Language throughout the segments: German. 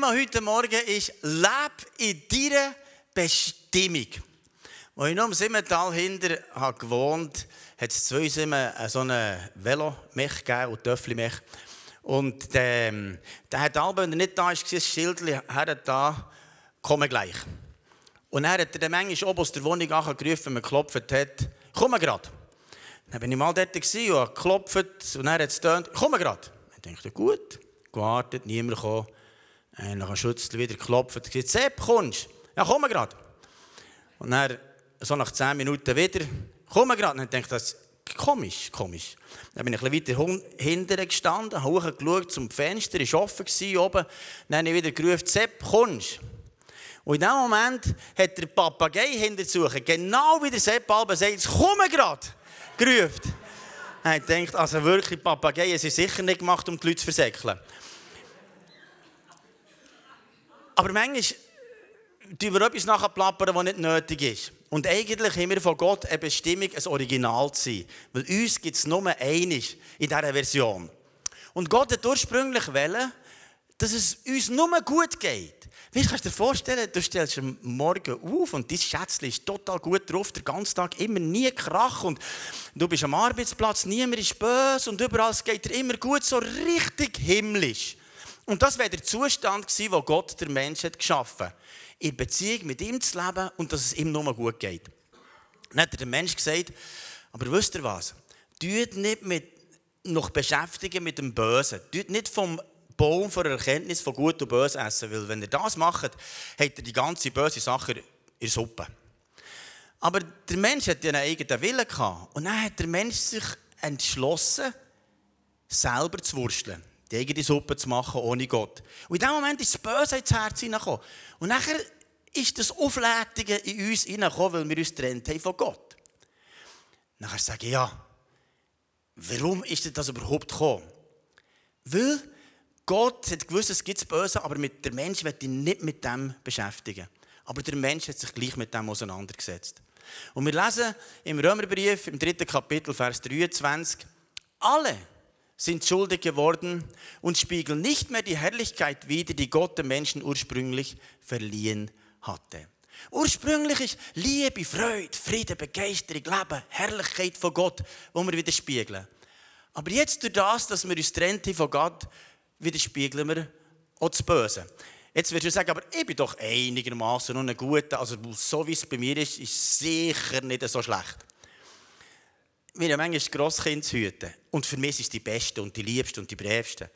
Thema heute Morgen ist Leb in deiner Bestimmung. Als ich noch im Simmental hinter habe gewohnt habe, hat es zwei Simmen äh, so einen Velo-Mech gegeben und Töffli-Mech. Und ähm, der hat Alben, wenn er nicht da war, das Schild hat da, komm gleich. Und dann hat er dann manchmal oben aus der Wohnung angerufen, wenn man geklopft hat, komm gerade. Dann bin ich mal dort und geklopft und dann hat es getönt, komm gerade. Ich dachte, gut, gewartet, niemand kam. Und dann schützelt wieder geklopft und sagt, Sepp, kommst Ja, komm gerade. Und dann, so nach 10 Minuten wieder, komm gerade. Und dann denkt das komisch, komisch. Dann bin ich ein bisschen weiter hinten gestanden, habe hochgeschaut zum Fenster, ist offen gewesen, oben. Dann habe ich wieder gerufen, Sepp, kommst Und in dem Moment hat der Papagei hinter suchen, genau wie der Sepp Alba sagt, komm gerade, gerufen. Er denkt, also wirklich, Papageien sind sicher nicht gemacht, um die Leute zu versäckeln. Aber manchmal tun wir etwas nachher plappern, was nicht nötig ist. Und eigentlich haben wir von Gott eine Bestimmung, ein Original zu sein. Weil uns gibt es nur eines in dieser Version. Und Gott hat ursprünglich wollen, dass es uns nur gut geht. Wie kannst du dir vorstellen, du stellst am Morgen auf und dein Schätzchen ist total gut drauf, der ganze Tag immer nie Krach und du bist am Arbeitsplatz, niemand ist böse und überall geht dir immer gut, so richtig himmlisch. Und das wäre der Zustand gewesen, wo Gott der Mensch hat geschaffen hat. In Beziehung mit ihm zu leben und dass es ihm nur gut geht. Dann hat der Mensch gesagt, aber wisst ihr was? Tut nicht mit, noch beschäftigen mit dem Bösen. Tut nicht vom Baum von der Erkenntnis von Gut und Böse essen, weil wenn ihr das macht, habt ihr die ganze böse Sache in der Suppe. Aber der Mensch hat ja einen eigenen Willen gehabt. Und dann hat der Mensch sich entschlossen, selber zu wursteln die eigene Suppe zu machen ohne Gott. Und in dem Moment ist das Böse ins Herz hineingekommen. Und nachher ist das Auflädige in uns hineingekommen, weil wir uns getrennt haben von Gott. Nachher sage ich, ja, warum ist das überhaupt gekommen? Weil Gott hat gewusst, es gibt das Böse, aber mit der Mensch wird ihn nicht mit dem beschäftigen. Aber der Mensch hat sich gleich mit dem auseinandergesetzt. Und wir lesen im Römerbrief, im dritten Kapitel, Vers 23, alle, sind schuldig geworden und spiegeln nicht mehr die Herrlichkeit wider, die Gott den Menschen ursprünglich verliehen hatte. Ursprünglich ist Liebe, Freude, Frieden, Begeisterung, Leben, Herrlichkeit von Gott, wo wir wieder spiegeln. Aber jetzt durch das, dass wir uns trennten von Gott, widerspiegeln wir auch das Böse. Jetzt wirst du sagen, aber ich bin doch einigermaßen noch ein guter, also so wie es bei mir ist, ist sicher nicht so schlecht wir haben manchmal Grosskind zu hüten. Und für mich ist es die Beste und die Liebste und die Brävste.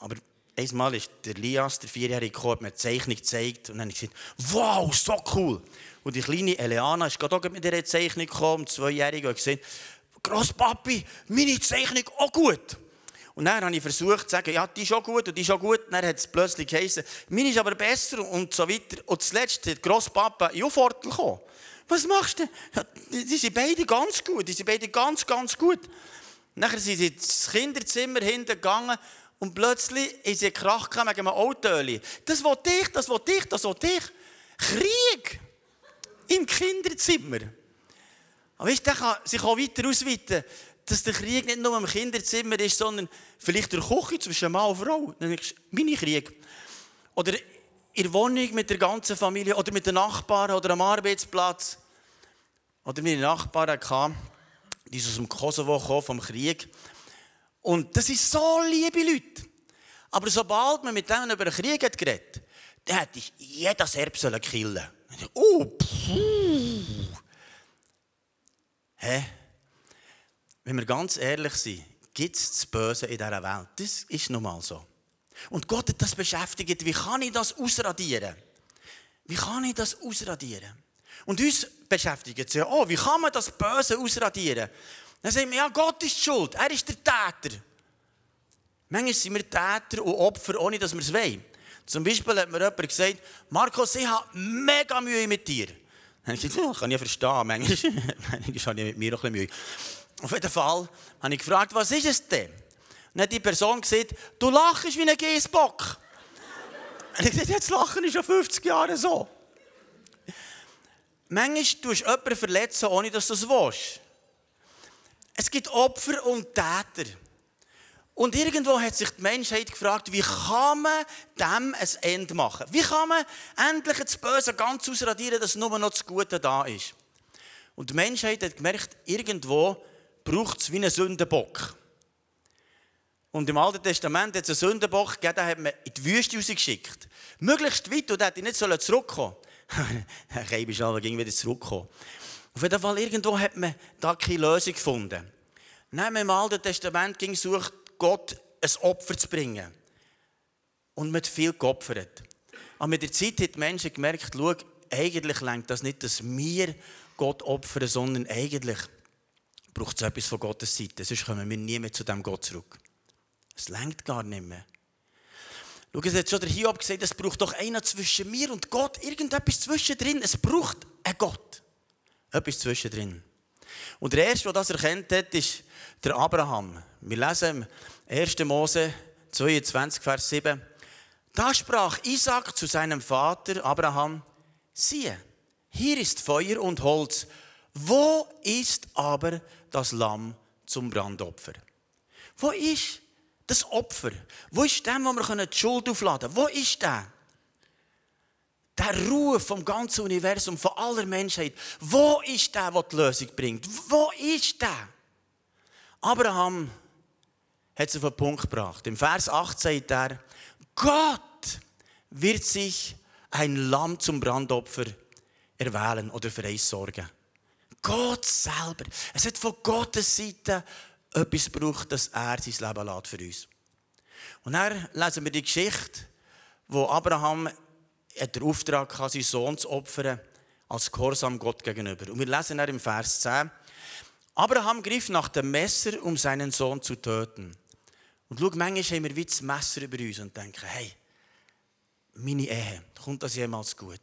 Aber einmal ist der Lias, der Vierjährige, gekommen, mir eine Zeichnung gezeigt und dann habe ich gesagt, wow, so cool. Und die kleine Eliana ist gerade auch mit dieser Zeichnung gekommen, zweijährige, und gesehen, Grosspapi, meine Zeichnung auch gut. Und dann habe ich versucht zu sagen, ja, die ist auch gut und die ist auch gut. Und dann hat es plötzlich geheißen, meine ist aber besser und so weiter. Und zuletzt hat Grosspapa in Ufortel gekommen was machst du? Ja, die sind beide ganz gut, die sind beide ganz, ganz gut. Nachher sind sie ins Kinderzimmer hintergegangen und plötzlich ist sie Krach wegen einem Autöli. Das war dich, das war dich, das war dich. Krieg! Im Kinderzimmer. Aber weißt, der kann sich auch weiter ausweiten, dass der Krieg nicht nur im Kinderzimmer ist, sondern vielleicht der Küche zwischen Mann und Frau. Dann denkst du, meine Krieg. Oder in der Wohnung mit der ganzen Familie oder mit den Nachbarn oder am Arbeitsplatz. Oder meine Nachbarn kamen, die aus dem Kosovo gekommen, vom Krieg. Und das sind so liebe Leute. Aber sobald man mit denen über den Krieg hat geredet, dann hätte ich jedes Erb sollen killen. Oh, pfuh. Hä? Wenn wir ganz ehrlich sind, gibt es das Böse in dieser Welt. Das ist nun mal so. Und Gott hat das beschäftigt. Wie kann ich das ausradieren? Wie kann ich das ausradieren? Und uns beschäftigt sie, oh, wie kann man das Böse ausradieren? Dann sagen wir, ja, Gott ist schuld, er ist der Täter. Manchmal sind wir Täter und Opfer, ohne dass wir es wollen. Zum Beispiel hat mir jemand gesagt, Markus, ich habe mega Mühe mit dir. Dann habe ich gesagt, ja, oh, kann ich verstehen, manchmal, manchmal habe ich mit mir auch ein bisschen Mühe. Auf jeden Fall habe ich gefragt, was ist es denn? Dann die Person gesagt, du lachst wie ein Geissbock. Und ich sagte, jetzt lachen ist schon 50 Jahre so. Manchmal tust du jemanden verletzen, ohne dass du es willst. Es gibt Opfer und Täter. Und irgendwo hat sich die Menschheit gefragt, wie kann man dem ein Ende machen? Wie kann man endlich das Böse ganz ausradieren, dass nur noch das Gute da ist? Und die Menschheit hat gemerkt, irgendwo braucht es wie einen Sündenbock. Und im Alten Testament hat es einen Sündenbock gegeben, den hat man in die Wüste rausgeschickt. Möglichst weit, und der hätte nicht zurückkommen sollen. Ein ist ging wieder zurückkommen. Auf jeden Fall, irgendwo hat man da keine Lösung gefunden. Nein, im Alten Testament ging sucht Gott, ein Opfer zu bringen. Und man hat viel geopfert. Aber mit der Zeit haben die Menschen gemerkt, schau, eigentlich lenkt das nicht, dass wir Gott opfern, sondern eigentlich braucht es etwas von Gottes Seite. Sonst kommen wir nie mehr zu dem Gott zurück. Es längt gar nicht mehr. Schau, es hat schon der Hiob gesagt, es braucht doch einer zwischen mir und Gott, irgendetwas zwischendrin. Es braucht einen Gott. Etwas zwischendrin. Und der Erste, der das erkennt hat, ist der Abraham. Wir lesen im 1. Mose 22, Vers 7. Da sprach Isaac zu seinem Vater Abraham, siehe, hier ist Feuer und Holz, wo ist aber das Lamm zum Brandopfer? Wo ist das Opfer. Wo ist der, wo wir die Schuld aufladen können? Wo ist der? Der Ruf vom ganzen Universum, von aller Menschheit. Wo ist der, der die Lösung bringt? Wo ist der? Abraham hat es auf den Punkt gebracht. Im Vers 8 sagt er, Gott wird sich ein Lamm zum Brandopfer erwählen oder für eins sorgen. Gott selber. Es hat von Gottes Seite etwas braucht, dass er sein Leben lässt für uns. Und dann lesen wir die Geschichte, wo Abraham den Auftrag hatte, seinen Sohn zu opfern, als Gehorsam Gott gegenüber. Und wir lesen dann im Vers 10, Abraham griff nach dem Messer, um seinen Sohn zu töten. Und schau, manchmal haben wir wie das Messer über uns und denken, hey, meine Ehe, kommt das jemals gut?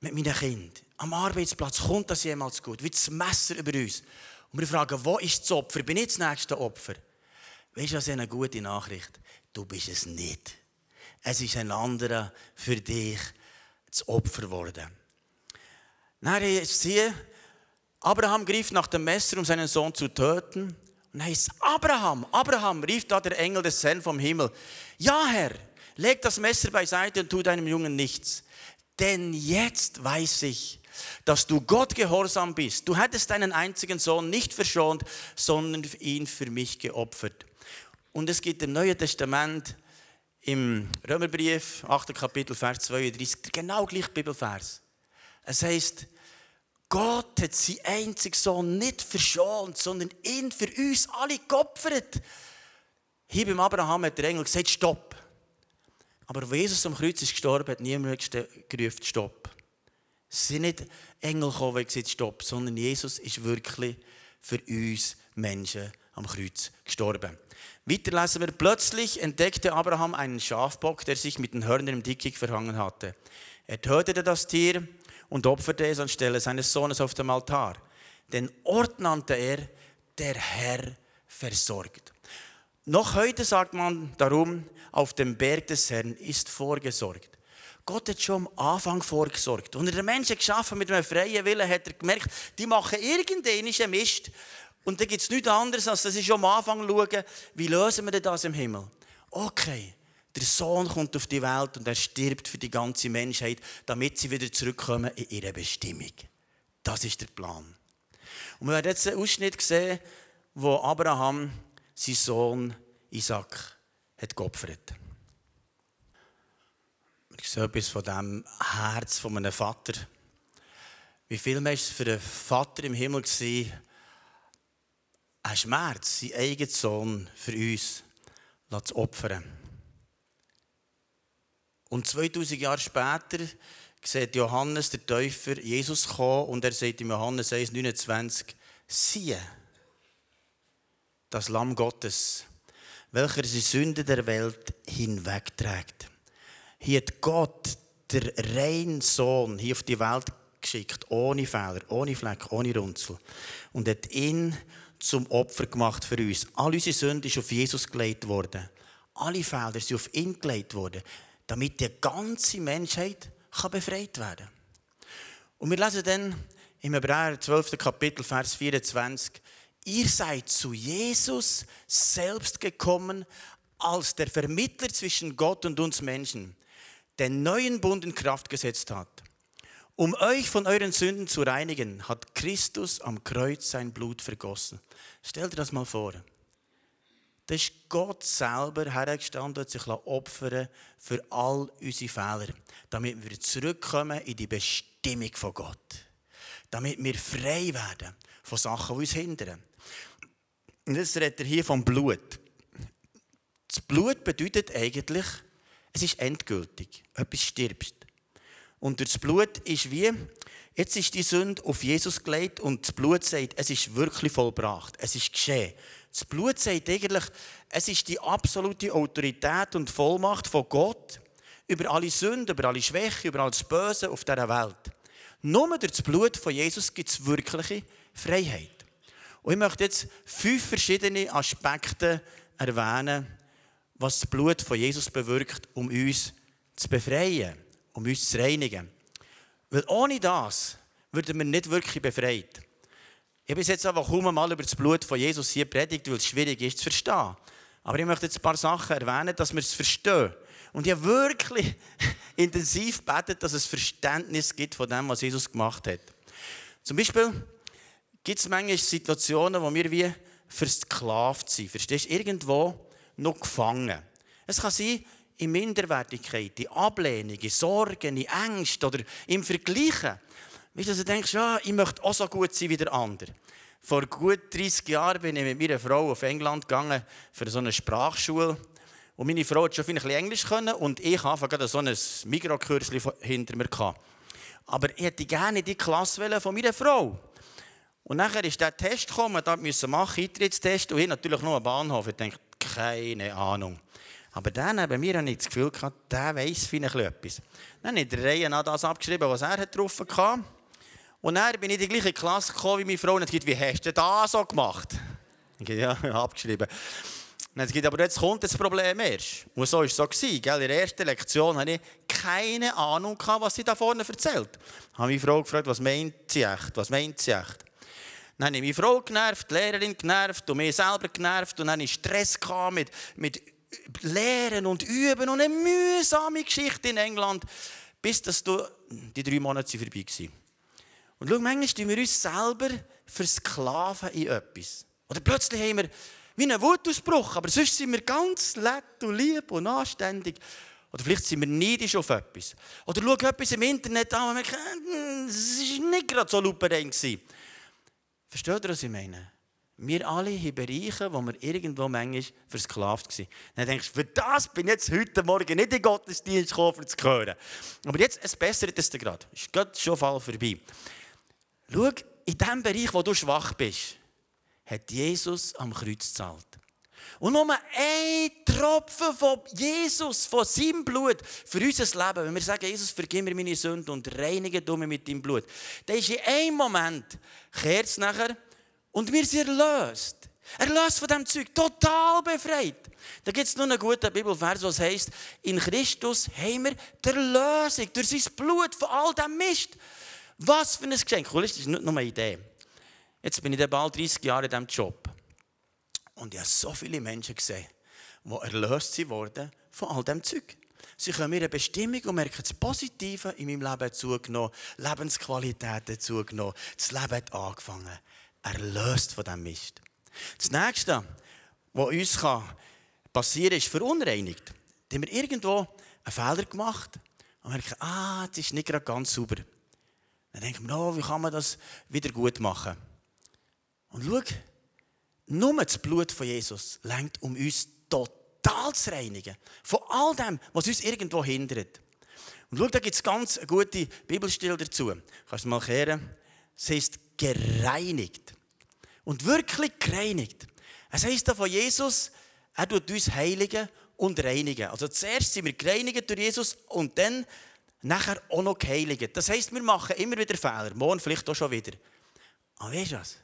Mit meinen Kindern, am Arbeitsplatz, kommt das jemals gut? Wie das Messer über uns. Und wir fragen, wo ist das Opfer? Bin ich das nächste Opfer? Weißt du, das ist eine gute Nachricht? Du bist es nicht. Es ist ein anderer für dich das Opfer geworden. Dann ist hier, Abraham griff nach dem Messer, um seinen Sohn zu töten. Und heißt Abraham, Abraham, rief da der Engel des Herrn vom Himmel. Ja, Herr, leg das Messer beiseite und tu deinem Jungen nichts. Denn jetzt weiß ich, dass du Gott gehorsam bist. Du hättest deinen einzigen Sohn nicht verschont, sondern ihn für mich geopfert. Und es gibt im Neuen Testament im Römerbrief, 8. Kapitel, Vers 32, genau gleich Bibelvers. Es heißt, Gott hat seinen einzigen Sohn nicht verschont, sondern ihn für uns alle geopfert. Hier beim Abraham hat der Engel gesagt, stopp. Aber wo Jesus am Kreuz ist gestorben, hat niemand gerufen, stopp. Es sind nicht Engel gekommen, die gesagt stopp, sondern Jesus ist wirklich für uns Menschen am Kreuz gestorben. Weiter lesen wir, plötzlich entdeckte Abraham einen Schafbock, der sich mit den Hörnern im Dickicht verhangen hatte. Er tötete das Tier und opferte es anstelle seines Sohnes auf dem Altar. Den Ort nannte er, der Herr versorgt. Noch heute sagt man darum, auf dem Berg des Herrn ist vorgesorgt. Gott hat schon am Anfang vorgesorgt. Und er den Menschen geschaffen mit einem freien Willen, hat er gemerkt, die machen irgendeinen Mist. Und dann gibt es nichts anderes, als dass sie schon am Anfang schauen, wie lösen wir das im Himmel? Okay, der Sohn kommt auf die Welt und er stirbt für die ganze Menschheit, damit sie wieder zurückkommen in ihre Bestimmung. Das ist der Plan. Und wir werden jetzt einen Ausschnitt sehen, wo Abraham seinen Sohn Isaac hat geopfert hat so etwas von dem Herz von einem Vater. Wie viel war es für den Vater im Himmel, gewesen, ein Schmerz, seinen eigenen Sohn für uns zu opfern? Und 2000 Jahre später sieht Johannes der Täufer Jesus kommen und er sagt in Johannes 1,29, siehe, das Lamm Gottes, welcher die Sünde der Welt hinwegträgt. Hier hat Gott, der rein Sohn, hier auf die Welt geschickt, ohne Fehler, ohne Fleck, ohne Runzel. Und hat ihn zum Opfer gemacht für uns. All unsere Sünden sind auf Jesus gelegt worden. Alle Fehler sind auf ihn gelegt worden, damit die ganze Menschheit befreit werden kann. Und wir lesen dann im Hebräer 12. Kapitel, Vers 24, ihr seid zu Jesus selbst gekommen als der Vermittler zwischen Gott und uns Menschen den neuen Bund in Kraft gesetzt hat. Um euch von euren Sünden zu reinigen, hat Christus am Kreuz sein Blut vergossen. Stell dir das mal vor. Das ist Gott selber hergestanden und sich opfern für all unsere Fehler, damit wir zurückkommen in die Bestimmung von Gott. Damit wir frei werden von Sachen, die uns hindern. Und jetzt redet er hier vom Blut. Das Blut bedeutet eigentlich es ist endgültig. Etwas stirbt. Und das Blut ist wie, jetzt ist die Sünde auf Jesus gelegt und das Blut sagt, es ist wirklich vollbracht. Es ist geschehen. Das Blut sagt eigentlich, es ist die absolute Autorität und Vollmacht von Gott über alle Sünden, über alle Schwächen, über alles Böse auf dieser Welt. Nur durch das Blut von Jesus gibt es wirkliche Freiheit. Und ich möchte jetzt fünf verschiedene Aspekte erwähnen was das Blut von Jesus bewirkt, um uns zu befreien, um uns zu reinigen. Weil ohne das würden wir nicht wirklich befreit. Ich habe bis jetzt aber kaum mal über das Blut von Jesus hier predigt, weil es schwierig ist zu verstehen. Aber ich möchte jetzt ein paar Sachen erwähnen, dass wir es verstehen. Und ich habe wirklich intensiv betet, dass es Verständnis gibt von dem, was Jesus gemacht hat. Zum Beispiel gibt es manchmal Situationen, wo wir wie versklavt sind. Verstehst du? Irgendwo noch gefangen. Es kann sein, in Minderwertigkeit, in Ablehnung, in Sorgen, in Ängsten oder im Vergleichen. Weißt du, dass du denkst, ja, ich möchte auch so gut sein wie der andere. Vor gut 30 Jahren bin ich mit meiner Frau auf England gegangen für so eine Sprachschule. Und meine Frau hat schon ein bisschen Englisch können und ich habe gerade so ein Mikrokürzchen hinter mir gehabt. Aber ich hätte gerne die Klasse von meiner Frau. Und nachher ist der Test gekommen, da müssen wir machen, Eintrittstest. Und ich natürlich nur am Bahnhof. Ich denke, keine Ahnung. Aber dann bei mir habe ich das Gefühl gehabt, der weiß vielleicht etwas. Dann habe ich Reihe nach das abgeschrieben, was er getroffen hatte. Und dann bin ich in die gleiche Klasse gekommen wie meine Frau und habe gesagt, wie hast du das so gemacht? Ich habe ja, abgeschrieben. Und hat gesagt, aber jetzt kommt das Problem erst. Und so war es so. Gewesen, In der ersten Lektion hatte ich keine Ahnung, was sie da vorne erzählt. Ich habe meine Frau gefragt, was meint sie echt? Was meint sie echt? Dann habe ich meine Frau genervt, die Lehrerin genervt und mich selber genervt. Und dann hatte Stress mit, mit Lehren und Üben und eine mühsame Geschichte in England, bis dass du, die drei Monate vorbei waren. Und schau, manchmal tun wir uns selber versklaven in etwas. Oder plötzlich haben wir wie einen Wutausbruch, aber sonst sind wir ganz nett und lieb und anständig. Oder vielleicht sind wir neidisch auf etwas. Oder schauen etwas im Internet an und merken, hm, es war nicht gerade so lupenrein. Versteht ihr, was ich meine? Wir alle haben Bereiche, wo wir irgendwo manchmal versklavt waren. Dann denkst du, für das bin ich jetzt heute Morgen nicht in Gottesdienst gekommen, um zu hören. Aber jetzt, es bessert es dir gerade. Ist gerade schon Fall vorbei. Schau, in dem Bereich, wo du schwach bist, hat Jesus am Kreuz gezahlt. Und nur ein Tropfen von Jesus, von seinem Blut, für unser Leben, wenn wir sagen, Jesus, vergib mir meine Sünden und reinige du mich mit deinem Blut, dann ist in einem Moment, kehrt es nachher und wir sind erlöst. Erlöst von diesem Zeug, total befreit. Da gibt es nur einen guten Bibelvers, was heißt: In Christus haben wir die Erlösung durch sein Blut von all dem Mist. Was für ein Geschenk. Cool, das ist nicht nur eine Idee. Jetzt bin ich bald 30 Jahre in diesem Job. Und ich habe so viele Menschen gesehen, die erlöst wurden von all dem Zeug. Sie kommen ihre Bestimmung und merken, das Positive in meinem Leben zugenommen, Lebensqualität hat zugenommen, das Leben hat angefangen. Erlöst von dem Mist. Das Nächste, was uns passieren kann, ist verunreinigt. Dann haben wir irgendwo einen Fehler gemacht und merken, ah, das ist nicht gerade ganz sauber. Dann denken wir, oh, wie kann man das wieder gut machen? Und schau, nur das Blut von Jesus lenkt, um uns total zu reinigen. Von all dem, was uns irgendwo hindert. Und schau, da gibt es ganz eine gute Bibelstelle dazu. Kannst du mal kehren? Es heißt gereinigt. Und wirklich gereinigt. Es heisst da von Jesus, er tut uns heiligen und reinigen. Also zuerst sind wir gereinigt durch Jesus und dann nachher auch noch geheiligt. Das heisst, wir machen immer wieder Fehler. Morgen vielleicht auch schon wieder. Aber weißt du was?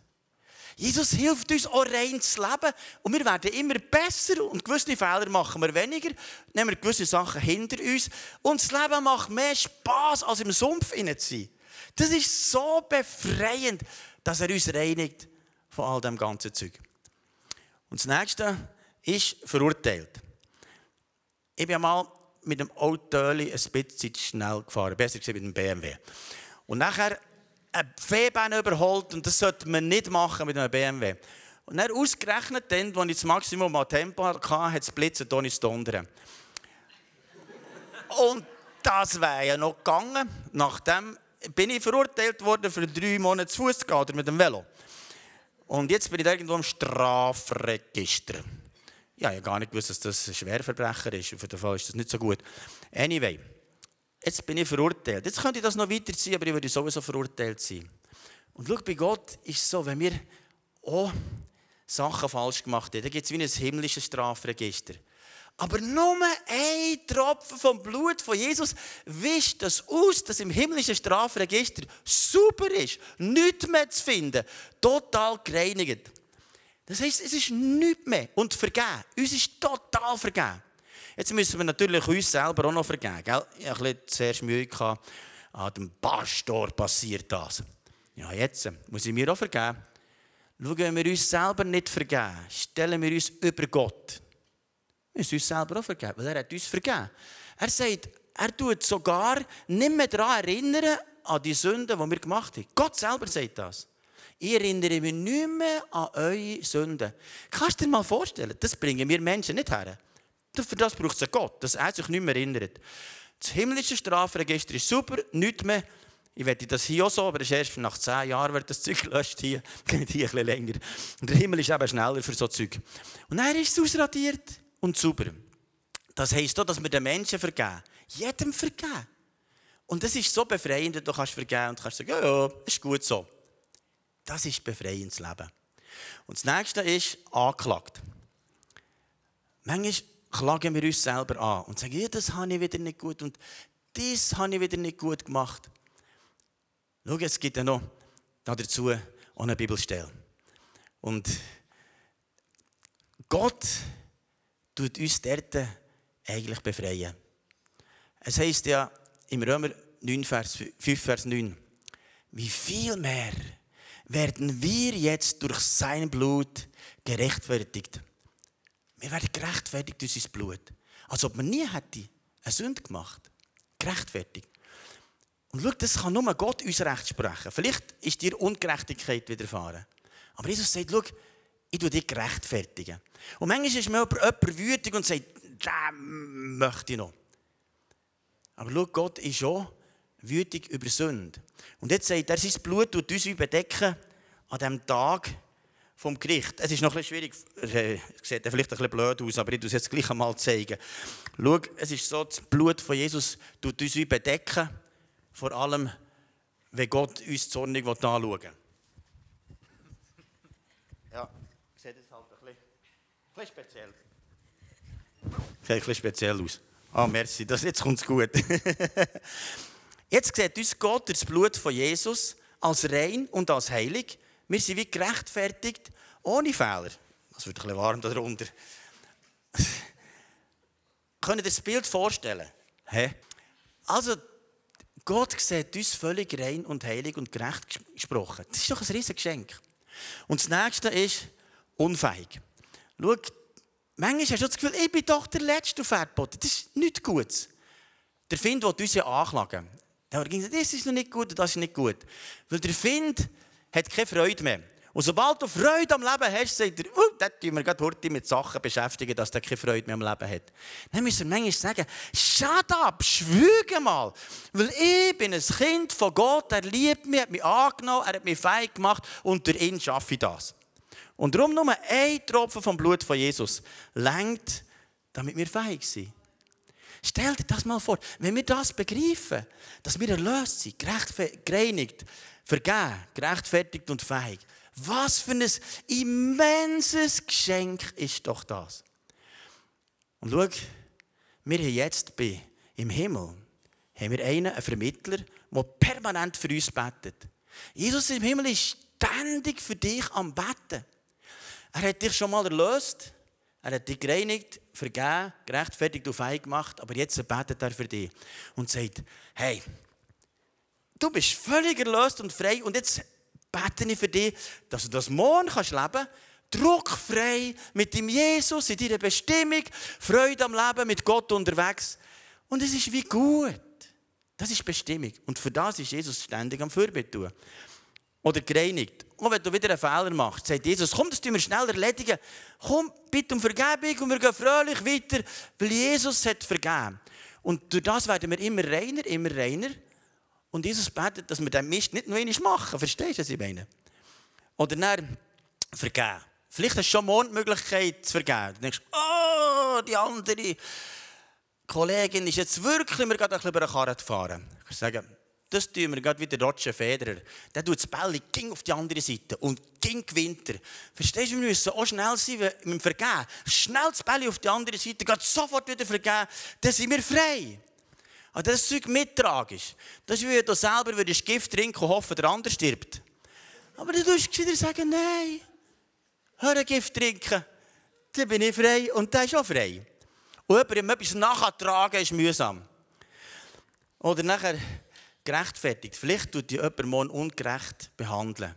Jesus hilft uns, auch rein zu leben. Und wir werden immer besser und gewisse Fehler machen wir weniger, nehmen wir gewisse Sachen hinter uns. Und das Leben macht mehr Spass, als im Sumpf zu sein. Das ist so befreiend, dass er uns reinigt von all dem ganzen Zeug. Und das Nächste ist verurteilt. Ich bin einmal mit dem Auto ein bisschen schnell gefahren, besser gesagt mit dem BMW. Und nachher eine V-Bahn überholt und das sollte man nicht machen mit einem BMW. Und dann ausgerechnet dann, als ich das Maximum an Tempo hatte, hat es blitzen, ohne zu donnern. und das wäre ja noch gegangen. Nachdem bin ich verurteilt worden, für drei Monate zu Fuß zu gehen oder mit dem Velo. Und jetzt bin ich irgendwo im Strafregister. ich habe gar nicht gewusst, dass das ein Schwerverbrecher ist. Auf jeden Fall ist das nicht so gut. Anyway jetzt bin ich verurteilt. Jetzt könnte ich das noch weiterziehen, aber ich würde sowieso verurteilt sein. Und schau, bei Gott ist es so, wenn wir auch Sachen falsch gemacht haben, dann gibt es wie ein himmlisches Strafregister. Aber nur ein Tropfen vom Blut von Jesus wischt das aus, dass im himmlischen Strafregister super ist, nichts mehr zu finden, total gereinigt. Das heisst, es ist nichts mehr und vergeben. Uns ist total vergeben. Jetzt müssen wir natürlich uns selber auch noch vergeben. Gell? Ich hatte zuerst Mühe, an ah, dem Pastor passiert das. Ja, jetzt äh, muss ich mir auch vergeben. Schauen wir uns selber nicht vergeben, stellen wir uns über Gott. Wir müssen uns selber auch vergeben, weil er hat uns vergeben. Er sagt, er tut sogar nicht mehr daran erinnern, an die Sünden, die wir gemacht haben. Gott selber sagt das. Ich erinnere mich nicht mehr an eure Sünden. Kannst du dir mal vorstellen, das bringen wir Menschen nicht her. Für das braucht es einen Gott, dass er sich nicht mehr erinnert. Das himmlische Strafregister ist super, nichts mehr. Ich werde das hier auch so, aber das ist erst nach zehn Jahren wird das Zeug gelöscht hier. Geht hier ein bisschen länger. Und der Himmel ist eben schneller für so Zeug. Und dann ist es ausradiert und sauber. Das heisst auch, dass wir den Menschen vergeben. Jedem vergeben. Und das ist so befreiend, dass du kannst vergeben und kannst sagen, ja, ja, ist gut so. Das ist befreiendes Leben. Und das Nächste ist angeklagt. Manchmal klagen wir uns selber an und sagen, ja, das habe ich wieder nicht gut und das habe ich wieder nicht gut gemacht. Schau, es gibt ja noch dazu eine Bibelstelle. Und Gott tut uns dort eigentlich befreien. Es heißt ja im Römer 9, Vers 5, Vers 9, wie viel mehr werden wir jetzt durch sein Blut gerechtfertigt wir werden gerechtfertigt durch sein Blut. Als ob man nie hätte eine Sünde gemacht. Gerechtfertigt. Und schau, das kann nur Gott uns recht sprechen. Vielleicht ist dir Ungerechtigkeit widerfahren. Aber Jesus sagt, schau, ich tue dich gerechtfertigen. Und manchmal ist mir jemand wütig und sagt, das möchte ich noch. Aber schau, Gott ist schon wütig über Sünde. Und jetzt sagt er, sein Blut tut uns wie bedecken an dem Tag, vom Gericht. Es ist noch etwas schwierig, es äh, sieht vielleicht etwas blöd aus, aber ich muss es jetzt gleich einmal zeigen. Schau, es ist so, das Blut von Jesus tut uns bedecken, vor allem, wenn Gott uns zornig anschauen will. Ja, sieht es halt ein bisschen, ein bisschen speziell. Sieht ein bisschen speziell aus. Ah, merci, das, jetzt kommt es gut. jetzt sieht uns Gott das Blut von Jesus als rein und als heilig wir sind wie gerechtfertigt, ohne Fehler. Es wird ein bisschen warm darunter. Können ihr das Bild vorstellen? Hä? Also, Gott sieht uns völlig rein und heilig und gerecht gesprochen. Das ist doch ein riesiges Geschenk. Und das Nächste ist unfähig. Schau, manchmal hast du das Gefühl, ich bin doch der Letzte auf Erdboden. Das ist nichts Gutes. Der Find will uns ja anklagen. Der hat gesagt, das ist noch nicht gut und das ist nicht gut. Weil der Find hat keine Freude mehr. Und sobald du Freude am Leben hast, sagt er, uh, da tun wir heute mit Sachen beschäftigen, dass der keine Freude mehr am Leben hat. Dann müssen wir manchmal sagen, shut up, schwüge mal. Weil ich bin ein Kind von Gott, er liebt mich, hat mich angenommen, er hat mich feig gemacht und durch ihn schaffe ich das. Und darum nur ein Tropfen vom Blut von Jesus lenkt, damit wir feig sind. Stell dir das mal vor, wenn wir das begreifen, dass wir erlöst sind, gerecht, gereinigt, Vergeben, gerechtfertigt und fähig. Was für ein immenses Geschenk ist doch das. Und schau, wir haben jetzt im Himmel haben wir einen, einen Vermittler, der permanent für uns betet. Jesus im Himmel ist ständig für dich am Betten. Er hat dich schon mal erlöst, er hat dich gereinigt, vergeben, gerechtfertigt und fähig gemacht, aber jetzt betet er für dich und sagt, hey, Du bist völlig erlöst und frei. Und jetzt bete ich für dich, dass du das morgen kannst leben kannst. Druckfrei mit dem Jesus in deiner Bestimmung, Freude am Leben, mit Gott unterwegs. Und es ist wie gut. Das ist Bestimmung. Und für das ist Jesus ständig am Fürbitte tun. Oder gereinigt. Und wenn du wieder einen Fehler machst, sagt Jesus, komm, das tun wir schnell erledigen. Komm, bitte um Vergebung und wir gehen fröhlich weiter, weil Jesus hat vergeben. Und durch das werden wir immer reiner, immer reiner. Und Jesus betet, dass wir den Mist nicht nur wenig machen. Verstehst du, was ich meine? Oder dann vergeben. Vielleicht hast du schon morgen die Möglichkeit zu vergeben. Du denkst, oh, die andere Kollegin ist jetzt wirklich mir gerade ein bisschen über den Karren gefahren. Ich sage, das tun wir gerade wie der Roger Federer. Der tut das Bälle ging auf die andere Seite und ging gewinnt er. Verstehst du, wir müssen auch schnell sein mit dem Vergeben. Schnell das Bälle auf die andere Seite, geht sofort wieder vergeben, dann sind wir frei. Also das Zeug mittragisch. Das ist wie wenn du selber würdest Gift trinken und hoffen, der andere stirbt. Aber du musst wieder sagen, nein, hör Gift trinken. Dann bin ich frei und der ist auch frei. Und jemandem etwas nachtragen ist mühsam. Oder nachher gerechtfertigt. Vielleicht tut dich jemand morgen ungerecht behandeln.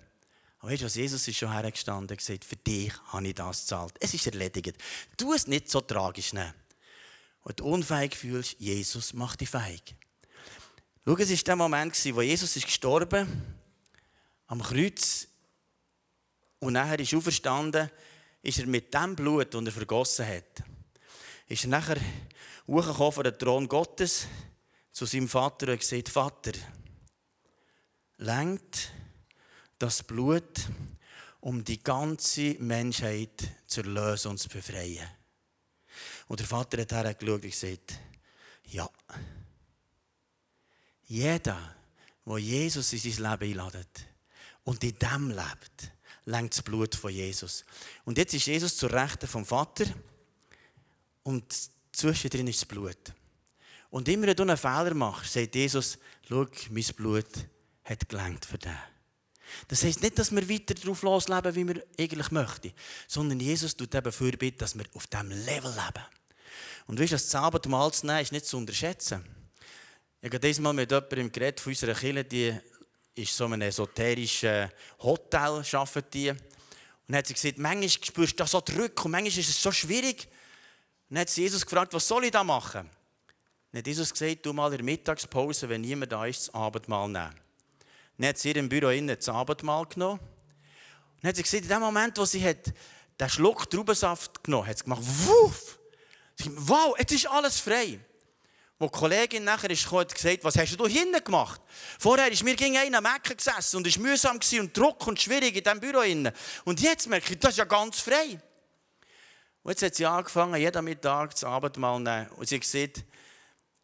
Aber weißt du, was Jesus ist schon hergestanden und gesagt, für dich habe ich das gezahlt. Es ist erledigt. Du es nicht so tragisch nehmen und unfähig fühlst, Jesus macht dich fähig. Schau, es war der Moment, wo Jesus ist gestorben am Kreuz und nachher ist er auferstanden, ist er mit dem Blut, das er vergossen hat, ist er nachher hochgekommen von den Thron Gottes zu seinem Vater und gesagt, Vater, lenkt das Blut, um die ganze Menschheit zu erlösen und zu befreien. Und der Vater hat hergeschaut und gesagt, ja, jeder, der Jesus in sein Leben einladet und in dem lebt, lenkt das Blut von Jesus. Und jetzt ist Jesus zur Rechten vom Vater und zwischendrin ist das Blut. Und immer wenn du einen Fehler machst, sagt Jesus, schau, mein Blut hat gelangt für dich. Das heisst nicht, dass wir weiter darauf losleben, wie wir eigentlich möchten, sondern Jesus tut eben für dass wir auf diesem Level leben. Und weißt du, das Abendmahl zu nehmen, ist nicht zu unterschätzen. Ich habe dieses Mal mit jemandem im Gerät von unserer Kirche, die ist so einem esoterischen Hotel, arbeitet die. Und dann hat sie gesagt, manchmal spürst du das so drück und manchmal ist es so schwierig. Und dann hat sie Jesus gefragt, was soll ich da machen? Dann hat Jesus gesagt, du mal in der Mittagspause, wenn niemand da ist, das Abendmahl nehmen. Dann hat sie im Büro innen das Abendmahl genommen. Und dann hat sie gesehen, in dem Moment, wo sie hat den Schluck Traubensaft genommen hat, hat sie gemacht, wuff! Sie hat Wow, jetzt ist alles frei. Wo die Kollegin nachher ist gekommen, hat gesagt, was hast du da hinten gemacht? Vorher ist mir gegen einen Mecken gesessen und war mühsam und Druck und schwierig in diesem Büro innen. Und jetzt merke ich, das ist ja ganz frei. Und jetzt hat sie angefangen, jeden Mittag das Abendmahl zu nehmen. Und sie sieht,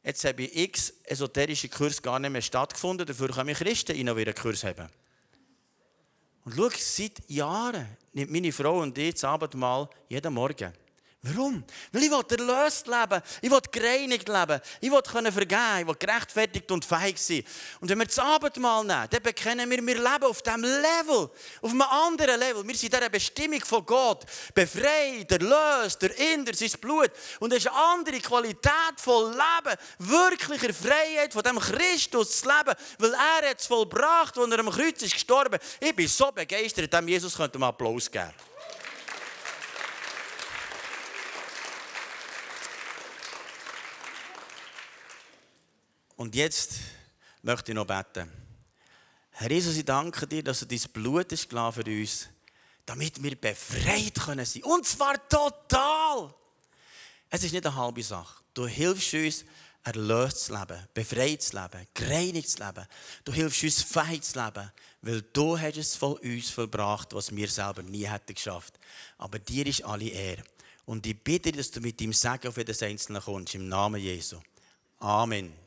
Jetzt habe ich x esoterische Kurs gar nicht mehr stattgefunden, dafür können Christen wieder einen Kurs haben. Und schau, seit Jahren nimmt meine Frau und ich das Abendmahl jeden Morgen. Warum? Weil ich will erlöst leben. Ich will gereinigt leben. Ich will können vergeben. Ich will gerechtfertigt und feig sein. Und wenn wir das Abendmahl nehmen, dann bekennen wir, wir leben auf diesem Level. Auf einem anderen Level. Wir sind dieser Bestimmung von Gott. Befreit, erlöst, erinnert, sein Blut. Und es ist eine andere Qualität von Leben. Wirklicher Freiheit von dem Christus zu leben. Weil er hat es vollbracht, als er am Kreuz ist gestorben. Ich bin so begeistert, dem Jesus könnte man Applaus geben. Und jetzt möchte ich noch beten. Herr Jesus, ich danke dir, dass du dein Blut ist klar für uns, damit wir befreit können sein. Und zwar total. Es ist nicht eine halbe Sache. Du hilfst uns, erlöst zu Leben, befreit zu Leben, gereinigt zu Leben. Du hilfst uns, zu Leben, weil du hast es von uns vollbracht, was wir selber nie hätten geschafft. Aber dir ist alle Ehre. Und ich bitte, dass du mit deinem Segen auf jedes Einzelne kommst, im Namen Jesu. Amen.